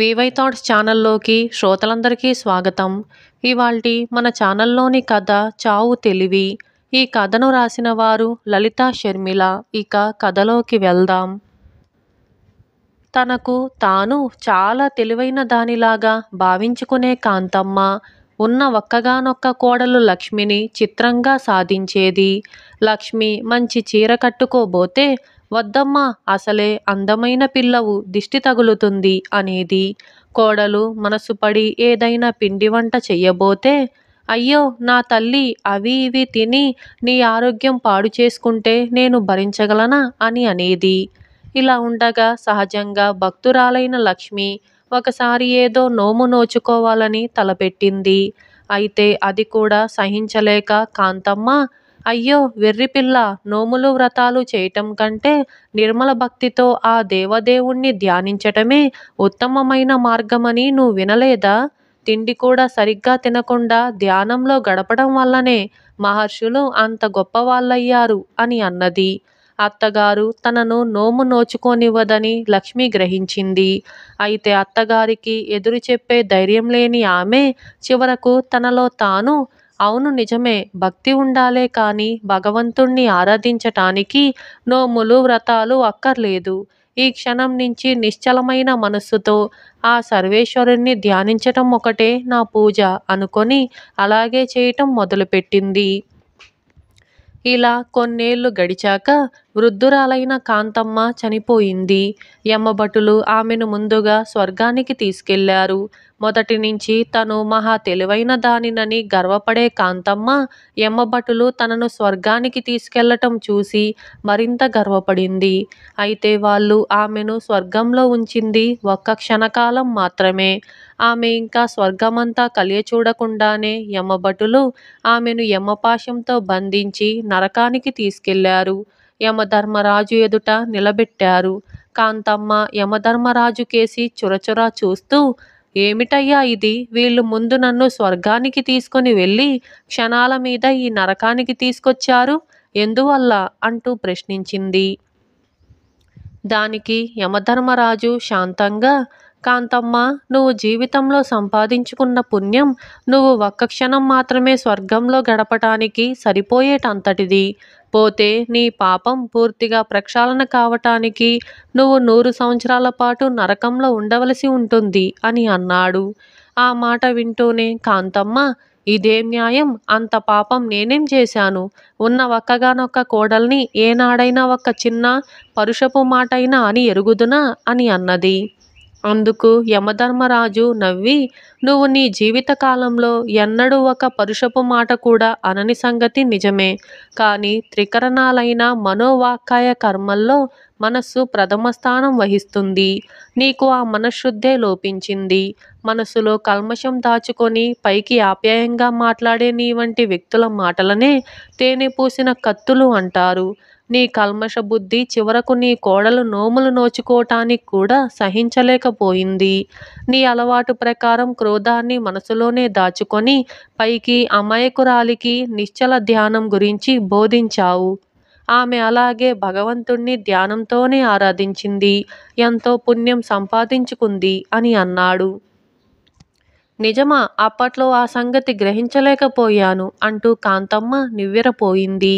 VY thoughts ఛానల్లోకి శ్రోతలందరికీ స్వాగతం ఇవాల్టి మన ఛానల్లోని కథ చావు తెలివి ఈ కథను రాసిన వారు లలిత షర్మిల ఇక కథలోకి వెళ్దాం తనకు తాను చాలా తెలివైన దానిలాగా భావించుకునే కాంతమ్మ ఉన్న ఒక్కగానొక్క కోడలు లక్ష్మిని చిత్రంగా సాధించేది లక్ష్మి మంచి చీర కట్టుకోబోతే వద్దమ్మా అసలే అందమైన పిల్లవు దిష్టి తగులుతుంది అనేది కోడలు మనసుపడి ఏదైనా పిండి వంట చెయ్యబోతే అయ్యో నా తల్లి అవి ఇవి తిని నీ ఆరోగ్యం పాడు చేసుకుంటే నేను భరించగలనా అని అనేది ఇలా ఉండగా సహజంగా భక్తురాలైన లక్ష్మి ఒకసారి ఏదో నోము నోచుకోవాలని తలపెట్టింది అయితే అది కూడా సహించలేక కాంతమ్మ అయ్యో వెర్రిపిల్ల నోములు వ్రతాలు చేయటం కంటే నిర్మల భక్తితో ఆ దేవదేవుణ్ణి ధ్యానించటమే ఉత్తమమైన మార్గమని నువ్వు వినలేదా తిండి కూడా సరిగ్గా తినకుండా ధ్యానంలో గడపడం వల్లనే మహర్షులు అంత గొప్పవాళ్ళయ్యారు అని అన్నది అత్తగారు తనను నోము నోచుకోనివ్వదని లక్ష్మి గ్రహించింది అయితే అత్తగారికి ఎదురు చెప్పే ధైర్యం లేని ఆమె చివరకు తనలో తాను అవును నిజమే భక్తి ఉండాలే కానీ భగవంతుణ్ణి ఆరాధించటానికి నోములు వ్రతాలు అక్కర్లేదు ఈ క్షణం నుంచి నిశ్చలమైన మనస్సుతో ఆ సర్వేశ్వరుణ్ణి ధ్యానించటం ఒకటే నా పూజ అనుకొని అలాగే చేయటం మొదలుపెట్టింది ఇలా కొన్నేళ్లు గడిచాక వృద్ధురాలైన కాంతమ్మ చనిపోయింది యమ్మభటులు ఆమెను ముందుగా స్వర్గానికి తీసుకెళ్లారు మొదటి నుంచి తను మహా తెలివైన దానినని గర్వపడే కాంతమ్మ యమ్మభటులు తనను స్వర్గానికి తీసుకెళ్లటం చూసి మరింత గర్వపడింది అయితే వాళ్ళు ఆమెను స్వర్గంలో ఉంచింది ఒక్క క్షణకాలం మాత్రమే ఆమె ఇంకా స్వర్గమంతా కలియచూడకుండానే యమభటులు ఆమెను యమపాశంతో బంధించి నరకానికి తీసుకెళ్లారు యమధర్మరాజు ఎదుట నిలబెట్టారు కాంతమ్మ యమధర్మరాజు కేసి చురచురా చూస్తూ ఏమిటయ్యా ఇది వీళ్ళు ముందు నన్ను స్వర్గానికి తీసుకుని వెళ్ళి క్షణాల మీద ఈ నరకానికి తీసుకొచ్చారు ఎందువల్ల అంటూ ప్రశ్నించింది దానికి యమధర్మరాజు శాంతంగా కాంతమ్మ నువ్వు జీవితంలో సంపాదించుకున్న పుణ్యం నువ్వు ఒక్క క్షణం మాత్రమే స్వర్గంలో గడపటానికి సరిపోయేటంతటిది పోతే నీ పాపం పూర్తిగా ప్రక్షాళన కావటానికి నువ్వు నూరు సంవత్సరాల పాటు నరకంలో ఉండవలసి ఉంటుంది అని అన్నాడు ఆ మాట వింటూనే కాంతమ్మ ఇదేం న్యాయం అంత పాపం నేనేం చేశాను ఉన్న ఒక్కగానొక్క కోడల్ని ఏనాడైనా ఒక్క చిన్న పరుషపు మాటైనా అని ఎరుగుదునా అని అన్నది అందుకు యమధర్మరాజు నవ్వి నువ్వు నీ జీవితకాలంలో ఎన్నడూ ఒక పరుషపు మాట కూడా అనని సంగతి నిజమే కానీ త్రికరణాలైన మనోవాకాయ కర్మల్లో మనస్సు ప్రథమ స్థానం వహిస్తుంది నీకు ఆ మనశ్శుద్ధే లోపించింది మనసులో కల్మషం దాచుకొని పైకి ఆప్యాయంగా మాట్లాడే నీ వంటి వ్యక్తుల మాటలనే తేనె పూసిన కత్తులు అంటారు నీ కల్మష బుద్ధి చివరకు నీ కోడలు నోములు నోచుకోవటానికి కూడా సహించలేకపోయింది నీ అలవాటు ప్రకారం క్రోధాన్ని మనసులోనే దాచుకొని పైకి అమాయకురాలికి నిశ్చల ధ్యానం గురించి బోధించావు ఆమె అలాగే భగవంతుణ్ణి ధ్యానంతోనే ఆరాధించింది ఎంతో పుణ్యం సంపాదించుకుంది అని అన్నాడు నిజమా అప్పట్లో ఆ సంగతి గ్రహించలేకపోయాను అంటూ కాంతమ్మ నివ్వెరపోయింది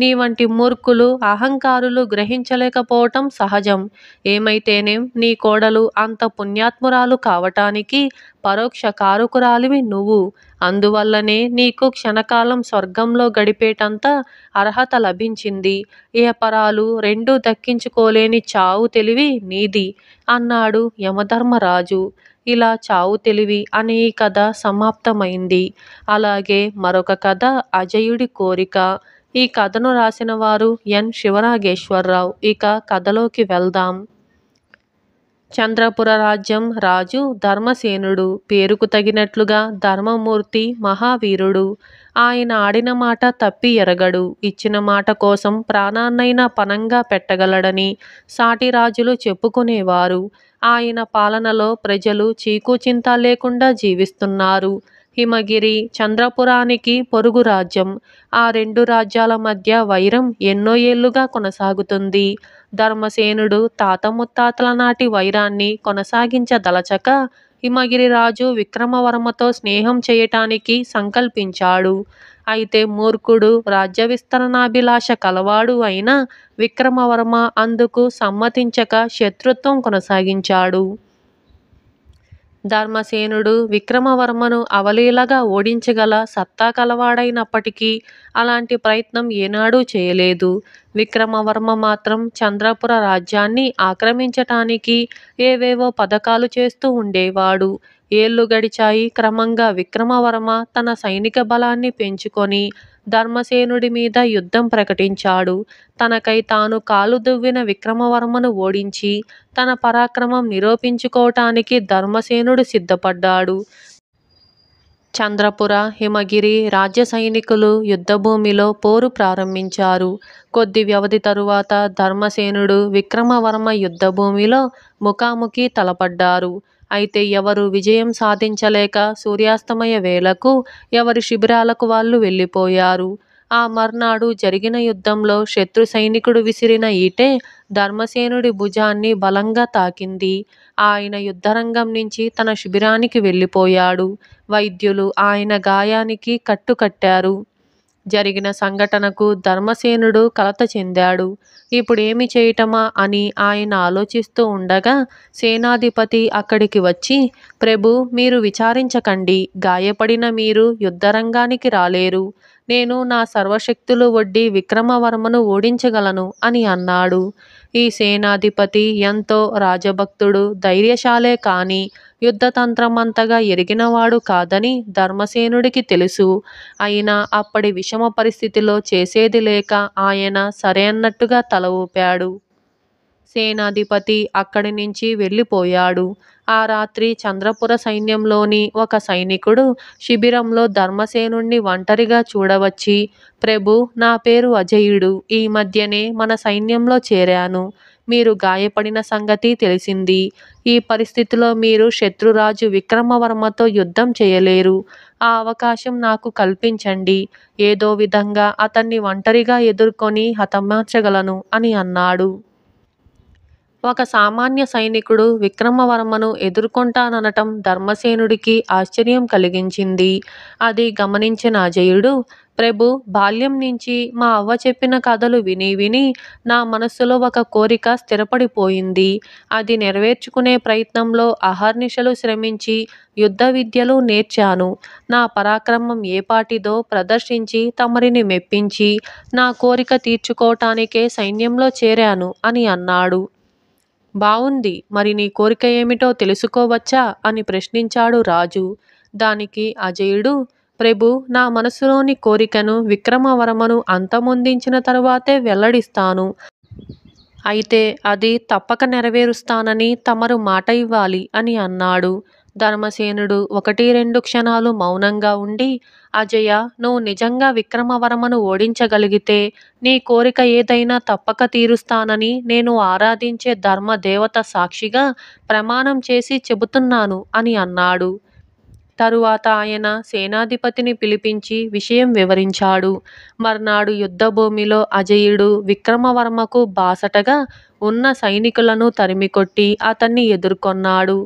నీ వంటి మూర్ఖులు అహంకారులు గ్రహించలేకపోవటం సహజం ఏమైతేనేం నీ కోడలు అంత పుణ్యాత్మురాలు కావటానికి పరోక్ష కారకురాలివి నువ్వు అందువల్లనే నీకు క్షణకాలం స్వర్గంలో గడిపేటంత అర్హత లభించింది ఏ పరాలు రెండూ దక్కించుకోలేని చావు తెలివి నీది అన్నాడు యమధర్మరాజు ఇలా చావు తెలివి అనే కథ సమాప్తమైంది అలాగే మరొక కథ అజయుడి కోరిక ఈ కథను రాసిన వారు ఎన్ శివరాగేశ్వరరావు ఇక కథలోకి వెళ్దాం చంద్రపుర రాజ్యం రాజు ధర్మసేనుడు పేరుకు తగినట్లుగా ధర్మమూర్తి మహావీరుడు ఆయన ఆడిన మాట తప్పి ఎరగడు ఇచ్చిన మాట కోసం ప్రాణాన్నైనా పనంగా పెట్టగలడని సాటి రాజులు చెప్పుకునేవారు ఆయన పాలనలో ప్రజలు చింత లేకుండా జీవిస్తున్నారు హిమగిరి చంద్రపురానికి పొరుగు రాజ్యం ఆ రెండు రాజ్యాల మధ్య వైరం ఎన్నో ఏళ్లుగా కొనసాగుతుంది ధర్మసేనుడు తాత ముత్తాతల నాటి వైరాన్ని కొనసాగించదలచక హిమగిరి రాజు విక్రమవర్మతో స్నేహం చేయటానికి సంకల్పించాడు అయితే మూర్ఖుడు రాజ్య విస్తరణాభిలాష కలవాడు అయిన విక్రమవర్మ అందుకు సమ్మతించక శత్రుత్వం కొనసాగించాడు ధర్మసేనుడు విక్రమవర్మను అవలీలగా ఓడించగల సత్తా కలవాడైనప్పటికీ అలాంటి ప్రయత్నం ఏనాడూ చేయలేదు విక్రమవర్మ మాత్రం చంద్రపుర రాజ్యాన్ని ఆక్రమించటానికి ఏవేవో పథకాలు చేస్తూ ఉండేవాడు ఏళ్లు గడిచాయి క్రమంగా విక్రమవర్మ తన సైనిక బలాన్ని పెంచుకొని ధర్మసేనుడి మీద యుద్ధం ప్రకటించాడు తనకై తాను కాలు దువ్విన విక్రమవర్మను ఓడించి తన పరాక్రమం నిరూపించుకోవటానికి ధర్మసేనుడు సిద్ధపడ్డాడు చంద్రపుర హిమగిరి రాజ్య సైనికులు యుద్ధభూమిలో పోరు ప్రారంభించారు కొద్ది వ్యవధి తరువాత ధర్మసేనుడు విక్రమవర్మ యుద్ధభూమిలో ముఖాముఖి తలపడ్డారు అయితే ఎవరు విజయం సాధించలేక సూర్యాస్తమయ వేళకు ఎవరి శిబిరాలకు వాళ్ళు వెళ్ళిపోయారు ఆ మర్నాడు జరిగిన యుద్ధంలో శత్రు సైనికుడు విసిరిన ఈటే ధర్మసేనుడి భుజాన్ని బలంగా తాకింది ఆయన యుద్ధరంగం నుంచి తన శిబిరానికి వెళ్ళిపోయాడు వైద్యులు ఆయన గాయానికి కట్టుకట్టారు జరిగిన సంఘటనకు ధర్మసేనుడు కలత చెందాడు ఇప్పుడేమి చేయటమా అని ఆయన ఆలోచిస్తూ ఉండగా సేనాధిపతి అక్కడికి వచ్చి ప్రభు మీరు విచారించకండి గాయపడిన మీరు యుద్ధరంగానికి రాలేరు నేను నా సర్వశక్తులు ఒడ్డి విక్రమవర్మను ఓడించగలను అని అన్నాడు ఈ సేనాధిపతి ఎంతో రాజభక్తుడు ధైర్యశాలే కానీ యుద్ధతంత్రమంతగా ఎరిగినవాడు కాదని ధర్మసేనుడికి తెలుసు అయినా అప్పటి విషమ పరిస్థితిలో చేసేది లేక ఆయన సరైనట్టుగా తల ఊపాడు సేనాధిపతి అక్కడి నుంచి వెళ్ళిపోయాడు ఆ రాత్రి చంద్రపుర సైన్యంలోని ఒక సైనికుడు శిబిరంలో ధర్మసేనుణ్ణి ఒంటరిగా చూడవచ్చి ప్రభు నా పేరు అజయుడు ఈ మధ్యనే మన సైన్యంలో చేరాను మీరు గాయపడిన సంగతి తెలిసింది ఈ పరిస్థితిలో మీరు శత్రురాజు విక్రమవర్మతో యుద్ధం చేయలేరు ఆ అవకాశం నాకు కల్పించండి ఏదో విధంగా అతన్ని ఒంటరిగా ఎదుర్కొని హతమార్చగలను అని అన్నాడు ఒక సామాన్య సైనికుడు విక్రమవర్మను ఎదుర్కొంటాననటం ధర్మసేనుడికి ఆశ్చర్యం కలిగించింది అది గమనించిన అజయుడు ప్రభు బాల్యం నుంచి మా అవ్వ చెప్పిన కథలు విని విని నా మనస్సులో ఒక కోరిక స్థిరపడిపోయింది అది నెరవేర్చుకునే ప్రయత్నంలో అహర్నిశలు శ్రమించి యుద్ధ విద్యలు నేర్చాను నా పరాక్రమం ఏ పాటిదో ప్రదర్శించి తమరిని మెప్పించి నా కోరిక తీర్చుకోవటానికే సైన్యంలో చేరాను అని అన్నాడు బావుంది మరి నీ కోరిక ఏమిటో తెలుసుకోవచ్చా అని ప్రశ్నించాడు రాజు దానికి అజయుడు ప్రభు నా మనసులోని కోరికను విక్రమవరమను అంతమొందించిన తరువాతే వెల్లడిస్తాను అయితే అది తప్పక నెరవేరుస్తానని తమరు మాట ఇవ్వాలి అని అన్నాడు ధర్మసేనుడు ఒకటి రెండు క్షణాలు మౌనంగా ఉండి అజయ నువ్వు నిజంగా విక్రమవరమను ఓడించగలిగితే నీ కోరిక ఏదైనా తప్పక తీరుస్తానని నేను ఆరాధించే ధర్మదేవత సాక్షిగా ప్రమాణం చేసి చెబుతున్నాను అని అన్నాడు తరువాత ఆయన సేనాధిపతిని పిలిపించి విషయం వివరించాడు మర్నాడు యుద్ధభూమిలో అజయుడు విక్రమవర్మకు బాసటగా ఉన్న సైనికులను తరిమికొట్టి అతన్ని ఎదుర్కొన్నాడు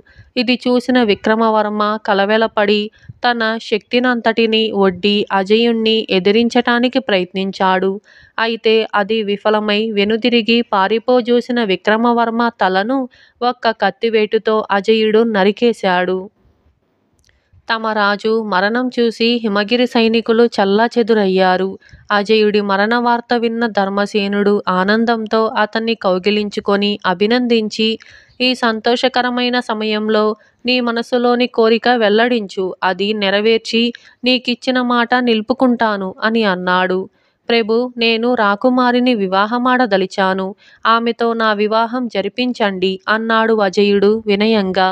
ఇది చూసిన విక్రమవర్మ కలవెలపడి తన శక్తినంతటిని ఒడ్డి అజయుణ్ణి ఎదిరించటానికి ప్రయత్నించాడు అయితే అది విఫలమై వెనుదిరిగి పారిపోజూసిన విక్రమవర్మ తలను ఒక్క కత్తివేటుతో అజయుడు నరికేశాడు తమ రాజు మరణం చూసి హిమగిరి సైనికులు చల్లాచెదురయ్యారు అజయుడి మరణ వార్త విన్న ధర్మసేనుడు ఆనందంతో అతన్ని కౌగిలించుకొని అభినందించి ఈ సంతోషకరమైన సమయంలో నీ మనసులోని కోరిక వెల్లడించు అది నెరవేర్చి నీకిచ్చిన మాట నిలుపుకుంటాను అని అన్నాడు ప్రభు నేను రాకుమారిని వివాహమాడదలిచాను ఆమెతో నా వివాహం జరిపించండి అన్నాడు అజయుడు వినయంగా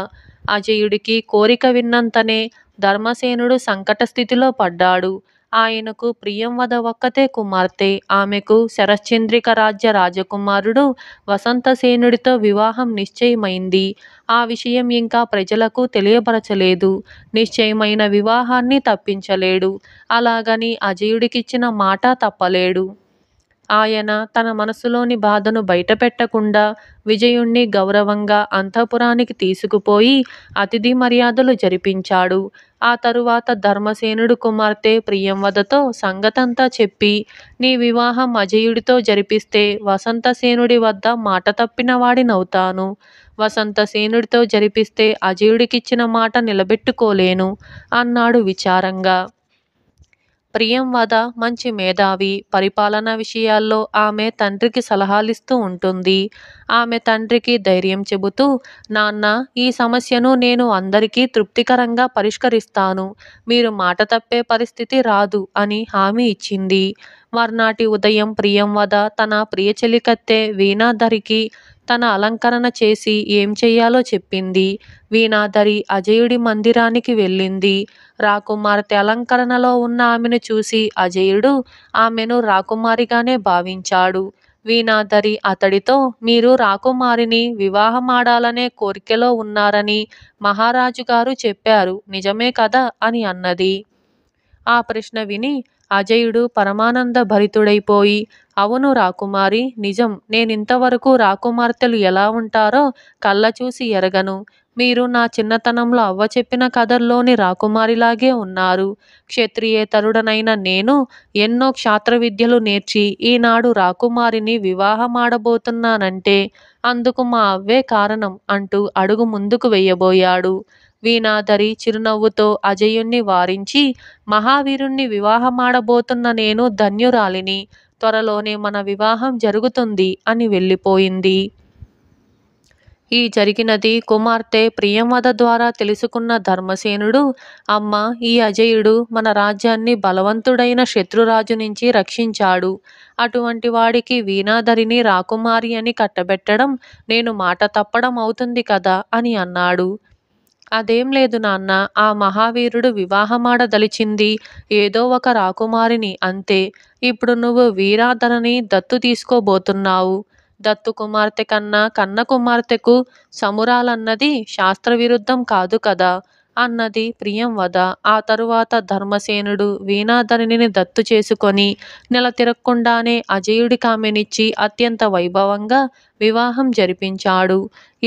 అజయుడికి కోరిక విన్నంతనే ధర్మసేనుడు సంకట స్థితిలో పడ్డాడు ఆయనకు ప్రియంవద ఒక్కతే కుమార్తె ఆమెకు శరశ్చంద్రిక రాజ్య రాజకుమారుడు వసంతసేనుడితో వివాహం నిశ్చయమైంది ఆ విషయం ఇంకా ప్రజలకు తెలియపరచలేదు నిశ్చయమైన వివాహాన్ని తప్పించలేడు అలాగని అజయుడికిచ్చిన మాట తప్పలేడు ఆయన తన మనసులోని బాధను బయటపెట్టకుండా విజయుణ్ణి గౌరవంగా అంతఃపురానికి తీసుకుపోయి అతిథి మర్యాదలు జరిపించాడు ఆ తరువాత ధర్మసేనుడు కుమార్తె ప్రియంవదతో సంగతంతా చెప్పి నీ వివాహం అజయుడితో జరిపిస్తే వసంతసేనుడి వద్ద మాట తప్పిన వాడినవుతాను వసంతసేనుడితో జరిపిస్తే అజయుడికిచ్చిన మాట నిలబెట్టుకోలేను అన్నాడు విచారంగా ప్రియంవద మంచి మేధావి పరిపాలన విషయాల్లో ఆమె తండ్రికి సలహాలిస్తూ ఉంటుంది ఆమె తండ్రికి ధైర్యం చెబుతూ నాన్న ఈ సమస్యను నేను అందరికీ తృప్తికరంగా పరిష్కరిస్తాను మీరు మాట తప్పే పరిస్థితి రాదు అని హామీ ఇచ్చింది మర్నాటి ఉదయం ప్రియంవద తన ప్రియచలికత్తె వీణాధరికి తన అలంకరణ చేసి ఏం చెయ్యాలో చెప్పింది వీణాధరి అజయుడి మందిరానికి వెళ్ళింది రాకుమార్తె అలంకరణలో ఉన్న ఆమెను చూసి అజయుడు ఆమెను రాకుమారిగానే భావించాడు వీణాధరి అతడితో మీరు రాకుమారిని వివాహమాడాలనే కోరికలో ఉన్నారని మహారాజు గారు చెప్పారు నిజమే కదా అని అన్నది ఆ ప్రశ్న విని అజయుడు పరమానంద భరితుడైపోయి అవును రాకుమారి నిజం నేనింతవరకు రాకుమార్తెలు ఎలా ఉంటారో కళ్ళ చూసి ఎరగను మీరు నా చిన్నతనంలో అవ్వ చెప్పిన కథల్లోని రాకుమారిలాగే ఉన్నారు క్షత్రియేతరుడనైన నేను ఎన్నో క్షాత్ర విద్యలు నేర్చి ఈనాడు రాకుమారిని వివాహమాడబోతున్నానంటే అందుకు మా అవ్వే కారణం అంటూ అడుగు ముందుకు వెయ్యబోయాడు వీణాధరి చిరునవ్వుతో అజయుణ్ణి వారించి మహావీరుణ్ణి వివాహమాడబోతున్న నేను ధన్యురాలిని త్వరలోనే మన వివాహం జరుగుతుంది అని వెళ్ళిపోయింది ఈ జరిగినది కుమార్తె ప్రియంవద ద్వారా తెలుసుకున్న ధర్మసేనుడు అమ్మ ఈ అజయుడు మన రాజ్యాన్ని బలవంతుడైన శత్రురాజు నుంచి రక్షించాడు అటువంటి వాడికి వీణాధరిని రాకుమారి అని కట్టబెట్టడం నేను మాట తప్పడం అవుతుంది కదా అని అన్నాడు అదేం లేదు నాన్న ఆ మహావీరుడు వివాహమాడదలిచింది ఏదో ఒక రాకుమారిని అంతే ఇప్పుడు నువ్వు వీరాధనని దత్తు తీసుకోబోతున్నావు దత్తు కుమార్తె కన్నా కన్న కుమార్తెకు సమురాలన్నది శాస్త్రవిరుద్ధం కాదు కదా అన్నది ప్రియం వద ఆ తరువాత ధర్మసేనుడు వీణాధరిణిని దత్తు చేసుకొని నెల తిరగకుండానే అజయుడి కామెనిచ్చి అత్యంత వైభవంగా వివాహం జరిపించాడు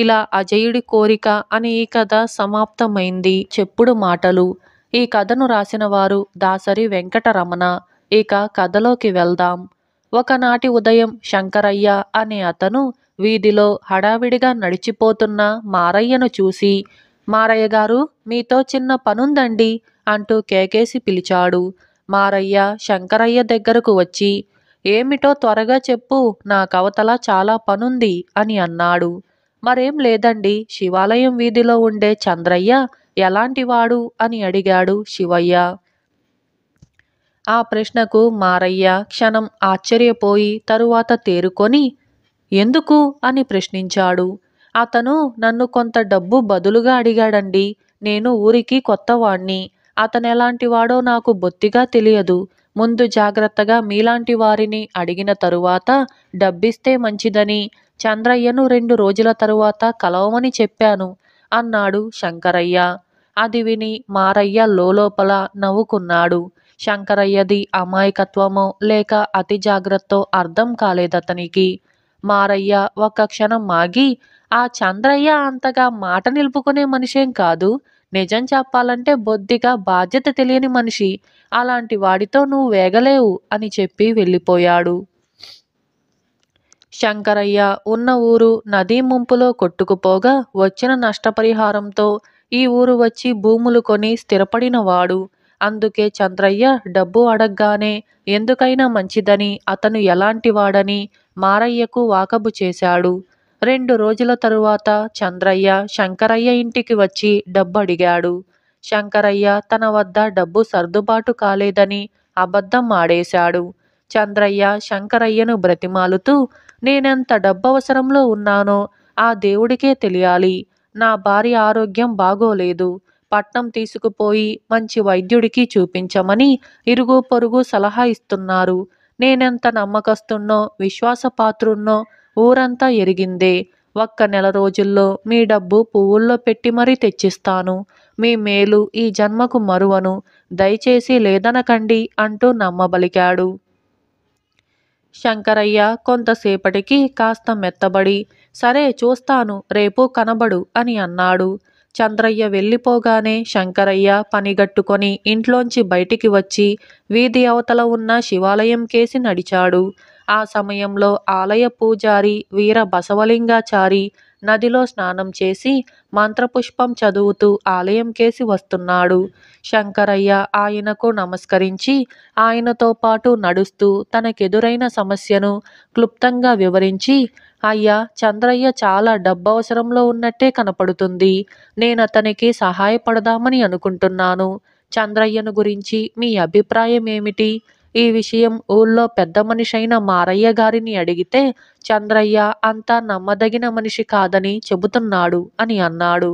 ఇలా అజయుడి కోరిక అని ఈ కథ సమాప్తమైంది చెప్పుడు మాటలు ఈ కథను రాసిన వారు దాసరి వెంకటరమణ ఇక కథలోకి వెళ్దాం ఒకనాటి ఉదయం శంకరయ్య అనే అతను వీధిలో హడావిడిగా నడిచిపోతున్న మారయ్యను చూసి మారయ్య గారు మీతో చిన్న పనుందండి అంటూ కేకేసి పిలిచాడు మారయ్య శంకరయ్య దగ్గరకు వచ్చి ఏమిటో త్వరగా చెప్పు నా కవతల చాలా పనుంది అని అన్నాడు మరేం లేదండి శివాలయం వీధిలో ఉండే చంద్రయ్య ఎలాంటివాడు అని అడిగాడు శివయ్య ఆ ప్రశ్నకు మారయ్య క్షణం ఆశ్చర్యపోయి తరువాత తేరుకొని ఎందుకు అని ప్రశ్నించాడు అతను నన్ను కొంత డబ్బు బదులుగా అడిగాడండి నేను ఊరికి కొత్తవాణ్ణి ఎలాంటి వాడో నాకు బొత్తిగా తెలియదు ముందు జాగ్రత్తగా మీలాంటి వారిని అడిగిన తరువాత డబ్బిస్తే మంచిదని చంద్రయ్యను రెండు రోజుల తరువాత కలవమని చెప్పాను అన్నాడు శంకరయ్య అది విని మారయ్య లోపల నవ్వుకున్నాడు శంకరయ్యది అమాయకత్వమో లేక అతి జాగ్రత్తో అర్థం కాలేదతనికి మారయ్య ఒక్క క్షణం మాగి ఆ చంద్రయ్య అంతగా మాట నిలుపుకునే మనిషేం కాదు నిజం చెప్పాలంటే బొద్దిగా బాధ్యత తెలియని మనిషి అలాంటి వాడితో నువ్వు వేగలేవు అని చెప్పి వెళ్ళిపోయాడు శంకరయ్య ఉన్న ఊరు నదీ ముంపులో కొట్టుకుపోగా వచ్చిన నష్టపరిహారంతో ఈ ఊరు వచ్చి భూములు కొని స్థిరపడినవాడు అందుకే చంద్రయ్య డబ్బు అడగ్గానే ఎందుకైనా మంచిదని అతను ఎలాంటివాడని మారయ్యకు వాకబు చేశాడు రెండు రోజుల తరువాత చంద్రయ్య శంకరయ్య ఇంటికి వచ్చి డబ్బు అడిగాడు శంకరయ్య తన వద్ద డబ్బు సర్దుబాటు కాలేదని అబద్ధం ఆడేశాడు చంద్రయ్య శంకరయ్యను బ్రతిమాలుతూ నేనెంత డబ్బవసరంలో ఉన్నానో ఆ దేవుడికే తెలియాలి నా భార్య ఆరోగ్యం బాగోలేదు పట్నం తీసుకుపోయి మంచి వైద్యుడికి చూపించమని ఇరుగు పొరుగు సలహా ఇస్తున్నారు నేనెంత నమ్మకస్తున్నో విశ్వాసపాత్రున్నో ఊరంతా ఎరిగిందే ఒక్క నెల రోజుల్లో మీ డబ్బు పువ్వుల్లో పెట్టి మరీ తెచ్చిస్తాను మీ మేలు ఈ జన్మకు మరువను దయచేసి లేదనకండి అంటూ నమ్మబలికాడు శంకరయ్య కొంతసేపటికి కాస్త మెత్తబడి సరే చూస్తాను రేపు కనబడు అని అన్నాడు చంద్రయ్య వెళ్ళిపోగానే శంకరయ్య పనిగట్టుకొని ఇంట్లోంచి బయటికి వచ్చి వీధి అవతల ఉన్న శివాలయం కేసి నడిచాడు ఆ సమయంలో ఆలయ పూజారి వీర బసవలింగాచారి నదిలో స్నానం చేసి మంత్రపుష్పం చదువుతూ ఆలయం కేసి వస్తున్నాడు శంకరయ్య ఆయనకు నమస్కరించి ఆయనతో పాటు నడుస్తూ తనకెదురైన సమస్యను క్లుప్తంగా వివరించి అయ్యా చంద్రయ్య చాలా అవసరంలో ఉన్నట్టే కనపడుతుంది నేనతనికి సహాయపడదామని అనుకుంటున్నాను చంద్రయ్యను గురించి మీ అభిప్రాయం ఏమిటి ఈ విషయం ఊళ్ళో పెద్ద మనిషైన మారయ్య గారిని అడిగితే చంద్రయ్య అంతా నమ్మదగిన మనిషి కాదని చెబుతున్నాడు అని అన్నాడు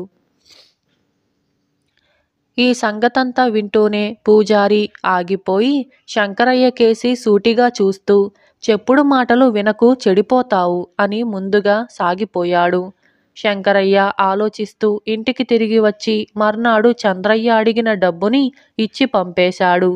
ఈ సంగతంతా వింటూనే పూజారి ఆగిపోయి శంకరయ్య కేసి సూటిగా చూస్తూ చెప్పుడు మాటలు వినకు చెడిపోతావు అని ముందుగా సాగిపోయాడు శంకరయ్య ఆలోచిస్తూ ఇంటికి తిరిగి వచ్చి మర్నాడు చంద్రయ్య అడిగిన డబ్బుని ఇచ్చి పంపేశాడు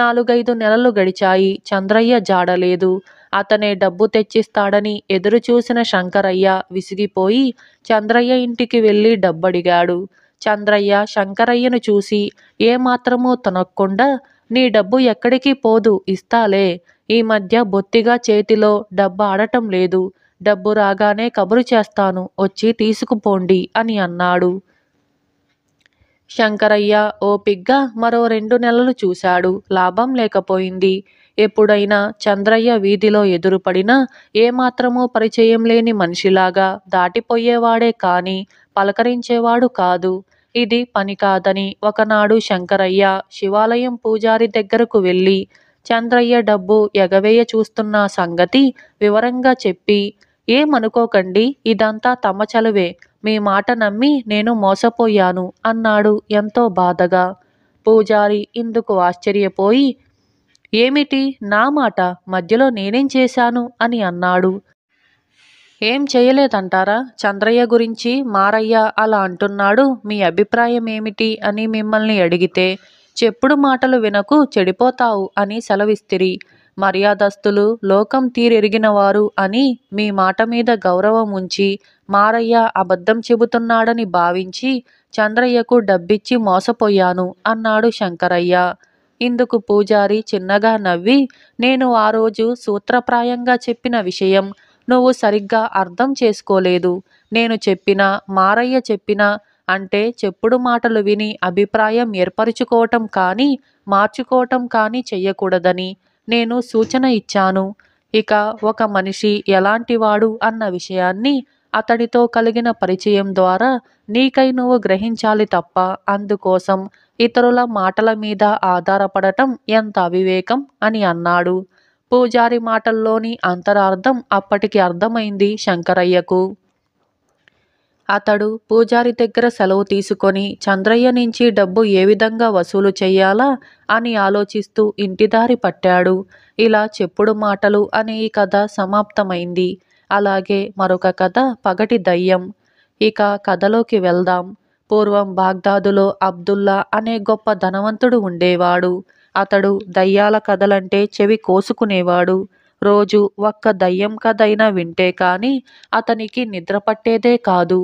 నాలుగైదు నెలలు గడిచాయి చంద్రయ్య జాడలేదు అతనే డబ్బు తెచ్చిస్తాడని ఎదురు చూసిన శంకరయ్య విసిగిపోయి చంద్రయ్య ఇంటికి వెళ్ళి డబ్బడిగాడు చంద్రయ్య శంకరయ్యను చూసి ఏమాత్రమూ తొనక్కుండా నీ డబ్బు ఎక్కడికి పోదు ఇస్తాలే ఈ మధ్య బొత్తిగా చేతిలో డబ్బు ఆడటం లేదు డబ్బు రాగానే కబురు చేస్తాను వచ్చి తీసుకుపోండి అని అన్నాడు శంకరయ్య ఓపిగ్గా మరో రెండు నెలలు చూశాడు లాభం లేకపోయింది ఎప్పుడైనా చంద్రయ్య వీధిలో ఎదురుపడినా ఏమాత్రమూ పరిచయం లేని మనిషిలాగా దాటిపోయేవాడే కాని పలకరించేవాడు కాదు ఇది పని కాదని ఒకనాడు శంకరయ్య శివాలయం పూజారి దగ్గరకు వెళ్ళి చంద్రయ్య డబ్బు ఎగవేయ చూస్తున్న సంగతి వివరంగా చెప్పి ఏమనుకోకండి ఇదంతా తమ చలువే మీ మాట నమ్మి నేను మోసపోయాను అన్నాడు ఎంతో బాధగా పూజారి ఇందుకు ఆశ్చర్యపోయి ఏమిటి నా మాట మధ్యలో నేనేం చేశాను అని అన్నాడు ఏం చేయలేదంటారా చంద్రయ్య గురించి మారయ్య అలా అంటున్నాడు మీ అభిప్రాయం ఏమిటి అని మిమ్మల్ని అడిగితే చెప్పుడు మాటలు వినకు చెడిపోతావు అని సెలవిస్తిరి మర్యాదస్తులు లోకం తీరెరిగినవారు అని మీ మాట మీద గౌరవం ఉంచి మారయ్య అబద్ధం చెబుతున్నాడని భావించి చంద్రయ్యకు డబ్బిచ్చి మోసపోయాను అన్నాడు శంకరయ్య ఇందుకు పూజారి చిన్నగా నవ్వి నేను ఆ రోజు సూత్రప్రాయంగా చెప్పిన విషయం నువ్వు సరిగ్గా అర్థం చేసుకోలేదు నేను చెప్పినా మారయ్య చెప్పినా అంటే చెప్పుడు మాటలు విని అభిప్రాయం ఏర్పరుచుకోవటం కానీ మార్చుకోవటం కానీ చెయ్యకూడదని నేను సూచన ఇచ్చాను ఇక ఒక మనిషి ఎలాంటివాడు అన్న విషయాన్ని అతడితో కలిగిన పరిచయం ద్వారా నీకై నువ్వు గ్రహించాలి తప్ప అందుకోసం ఇతరుల మాటల మీద ఆధారపడటం ఎంత అవివేకం అని అన్నాడు పూజారి మాటల్లోని అంతరార్థం అప్పటికి అర్థమైంది శంకరయ్యకు అతడు పూజారి దగ్గర సెలవు తీసుకొని చంద్రయ్య నుంచి డబ్బు ఏ విధంగా వసూలు చెయ్యాలా అని ఆలోచిస్తూ ఇంటిదారి పట్టాడు ఇలా చెప్పుడు మాటలు అనే ఈ కథ సమాప్తమైంది అలాగే మరొక కథ పగటి దయ్యం ఇక కథలోకి వెళ్దాం పూర్వం బాగ్దాదులో అబ్దుల్లా అనే గొప్ప ధనవంతుడు ఉండేవాడు అతడు దయ్యాల కథలంటే చెవి కోసుకునేవాడు రోజు ఒక్క దయ్యం కథైనా వింటే కానీ అతనికి నిద్ర పట్టేదే కాదు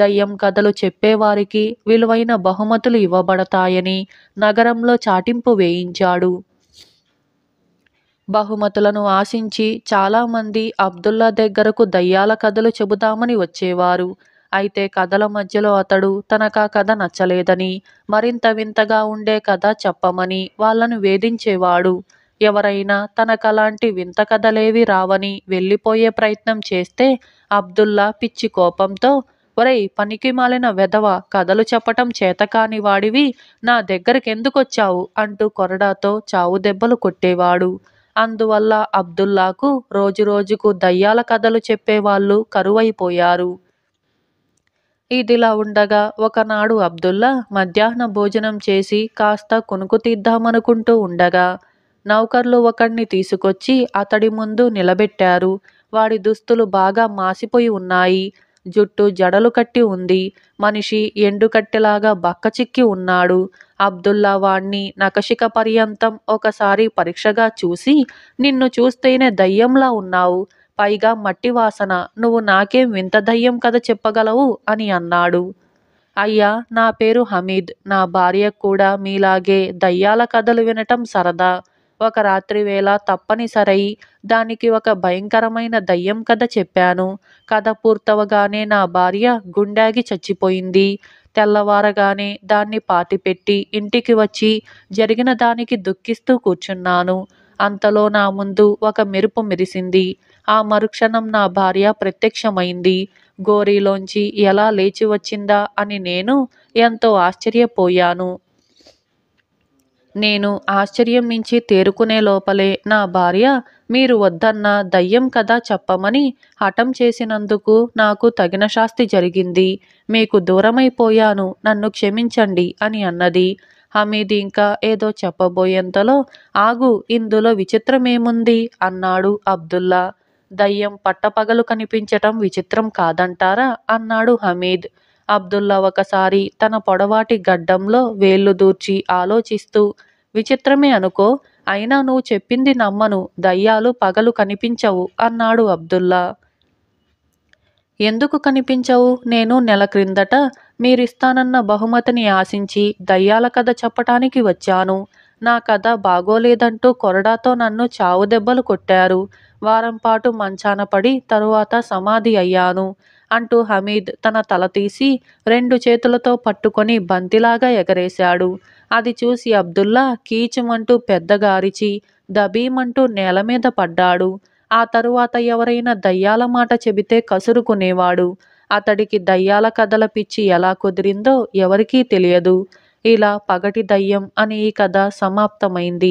దయ్యం కథలు చెప్పేవారికి విలువైన బహుమతులు ఇవ్వబడతాయని నగరంలో చాటింపు వేయించాడు బహుమతులను ఆశించి చాలామంది అబ్దుల్లా దగ్గరకు దయ్యాల కథలు చెబుతామని వచ్చేవారు అయితే కథల మధ్యలో అతడు తనకా కథ నచ్చలేదని మరింత వింతగా ఉండే కథ చెప్పమని వాళ్ళను వేధించేవాడు ఎవరైనా తనకలాంటి వింత కథలేవి రావని వెళ్ళిపోయే ప్రయత్నం చేస్తే అబ్దుల్లా పిచ్చి కోపంతో ఒరై పనికి మాలిన వెధవ కథలు చెప్పటం చేతకాని వాడివి నా దగ్గరకెందుకొచ్చావు అంటూ కొరడాతో చావు దెబ్బలు కొట్టేవాడు అందువల్ల అబ్దుల్లాకు రోజురోజుకు దయ్యాల కథలు చెప్పేవాళ్ళు కరువైపోయారు ఇదిలా ఉండగా ఒకనాడు అబ్దుల్లా మధ్యాహ్న భోజనం చేసి కాస్త కొనుకు తీద్దామనుకుంటూ ఉండగా నౌకర్లు ఒకడిని తీసుకొచ్చి అతడి ముందు నిలబెట్టారు వాడి దుస్తులు బాగా మాసిపోయి ఉన్నాయి జుట్టు జడలు కట్టి ఉంది మనిషి ఎండుకట్టెలాగా బక్కచిక్కి ఉన్నాడు అబ్దుల్లా వాణ్ణి నకషిక పర్యంతం ఒకసారి పరీక్షగా చూసి నిన్ను చూస్తేనే దయ్యంలా ఉన్నావు పైగా మట్టి వాసన నువ్వు నాకేం వింత దయ్యం కథ చెప్పగలవు అని అన్నాడు అయ్యా నా పేరు హమీద్ నా భార్య కూడా మీలాగే దయ్యాల కథలు వినటం సరదా ఒక రాత్రి వేళ తప్పనిసరై దానికి ఒక భయంకరమైన దయ్యం కథ చెప్పాను కథ పూర్తవగానే నా భార్య గుండాగి చచ్చిపోయింది తెల్లవారగానే దాన్ని పాతిపెట్టి ఇంటికి వచ్చి జరిగిన దానికి దుఃఖిస్తూ కూర్చున్నాను అంతలో నా ముందు ఒక మెరుపు మెరిసింది ఆ మరుక్షణం నా భార్య ప్రత్యక్షమైంది గోరీలోంచి ఎలా లేచి వచ్చిందా అని నేను ఎంతో ఆశ్చర్యపోయాను నేను ఆశ్చర్యం నుంచి తేరుకునే లోపలే నా భార్య మీరు వద్దన్న దయ్యం కథ చెప్పమని హఠం చేసినందుకు నాకు తగిన శాస్తి జరిగింది మీకు దూరమైపోయాను నన్ను క్షమించండి అని అన్నది హమీద్ ఇంకా ఏదో చెప్పబోయేంతలో ఆగు ఇందులో విచిత్రమేముంది అన్నాడు అబ్దుల్లా దయ్యం పట్టపగలు కనిపించటం విచిత్రం కాదంటారా అన్నాడు హమీద్ అబ్దుల్లా ఒకసారి తన పొడవాటి గడ్డంలో వేళ్లు దూర్చి ఆలోచిస్తూ విచిత్రమే అనుకో అయినా నువ్వు చెప్పింది నమ్మను దయ్యాలు పగలు కనిపించవు అన్నాడు అబ్దుల్లా ఎందుకు కనిపించవు నేను నెల క్రిందట మీరిస్తానన్న బహుమతిని ఆశించి దయ్యాల కథ చెప్పటానికి వచ్చాను నా కథ బాగోలేదంటూ కొరడాతో నన్ను చావు దెబ్బలు కొట్టారు వారంపాటు మంచాన పడి తరువాత సమాధి అయ్యాను అంటూ హమీద్ తన తల తీసి రెండు చేతులతో పట్టుకొని బంతిలాగా ఎగరేశాడు అది చూసి అబ్దుల్లా కీచుమంటూ అరిచి దబీమంటూ నేల మీద పడ్డాడు ఆ తరువాత ఎవరైనా దయ్యాల మాట చెబితే కసురుకునేవాడు అతడికి దయ్యాల కథల పిచ్చి ఎలా కుదిరిందో ఎవరికీ తెలియదు ఇలా పగటి దయ్యం అని ఈ కథ సమాప్తమైంది